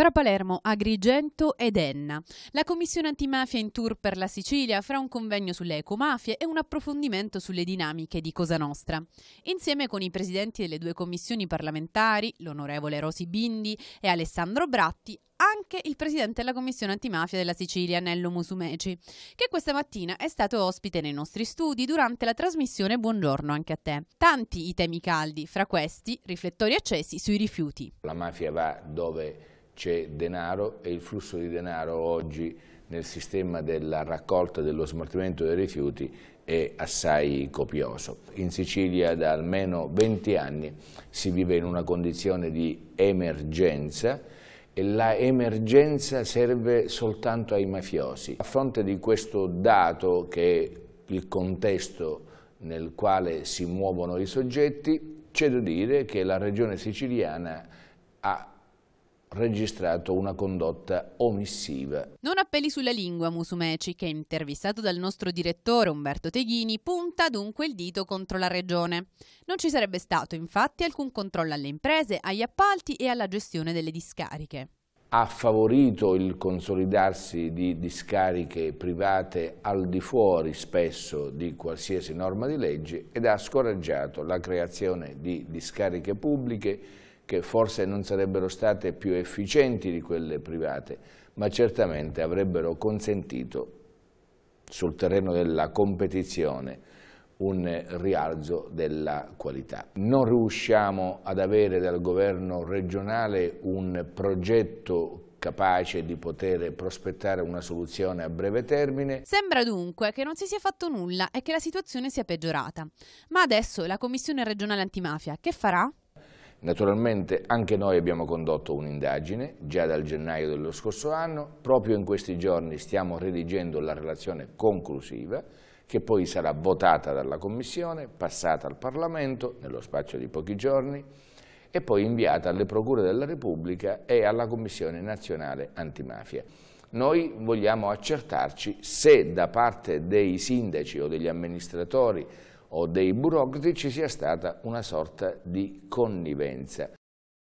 Fra Palermo, Agrigento ed Enna. La commissione antimafia in tour per la Sicilia farà un convegno sulle ecomafie e un approfondimento sulle dinamiche di Cosa Nostra. Insieme con i presidenti delle due commissioni parlamentari, l'onorevole Rosi Bindi e Alessandro Bratti, anche il presidente della commissione antimafia della Sicilia, Nello Musumeci, che questa mattina è stato ospite nei nostri studi durante la trasmissione Buongiorno anche a te. Tanti i temi caldi, fra questi riflettori accesi sui rifiuti. La mafia va dove c'è denaro e il flusso di denaro oggi nel sistema della raccolta e dello smaltimento dei rifiuti è assai copioso. In Sicilia da almeno 20 anni si vive in una condizione di emergenza e la emergenza serve soltanto ai mafiosi. A fronte di questo dato che è il contesto nel quale si muovono i soggetti, c'è da dire che la regione siciliana ha registrato una condotta omissiva. Non appelli sulla lingua Musumeci, che intervistato dal nostro direttore Umberto Teghini, punta dunque il dito contro la regione. Non ci sarebbe stato infatti alcun controllo alle imprese, agli appalti e alla gestione delle discariche. Ha favorito il consolidarsi di discariche private al di fuori spesso di qualsiasi norma di legge ed ha scoraggiato la creazione di discariche pubbliche che forse non sarebbero state più efficienti di quelle private, ma certamente avrebbero consentito sul terreno della competizione un rialzo della qualità. Non riusciamo ad avere dal governo regionale un progetto capace di poter prospettare una soluzione a breve termine. Sembra dunque che non si sia fatto nulla e che la situazione sia peggiorata. Ma adesso la Commissione regionale antimafia che farà? Naturalmente anche noi abbiamo condotto un'indagine già dal gennaio dello scorso anno, proprio in questi giorni stiamo redigendo la relazione conclusiva che poi sarà votata dalla Commissione, passata al Parlamento nello spazio di pochi giorni e poi inviata alle Procure della Repubblica e alla Commissione Nazionale Antimafia. Noi vogliamo accertarci se da parte dei sindaci o degli amministratori o dei burocrati ci sia stata una sorta di connivenza.